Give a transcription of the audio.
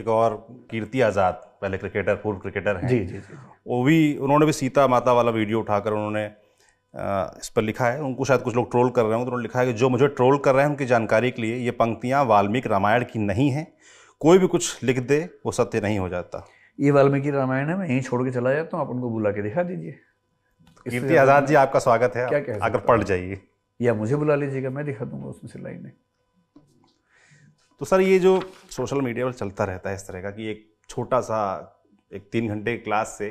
एक और कीर्ति आज़ाद पहले क्रिकेटर पूर्व क्रिकेटर हैं जी जी वो भी उन्होंने भी सीता माता वाला वीडियो उठाकर उन्होंने इस पर लिखा है उनको शायद कुछ लोग ट्रोल कर रहे हैं तो उन्होंने लिखा है कि जो मुझे ट्रोल कर रहे हैं उनकी जानकारी के लिए ये पंक्तियाँ वाल्मीकि रामायण की नहीं हैं कोई भी कुछ लिख दे वो सत्य नहीं हो जाता ये वाल्मीकि रामायण है मैं यहीं छोड़ के चला जाता हूँ आप उनको बुला के दिखा दीजिए कीर्ति आज़ाद जी आपका स्वागत है क्या अगर पढ़ जाइए या मुझे बुला लीजिएगा मैं दिखा दूंगा उसमें से लाइनें तो सर ये जो सोशल मीडिया पर चलता रहता है इस तरह का कि एक छोटा सा एक तीन घंटे क्लास से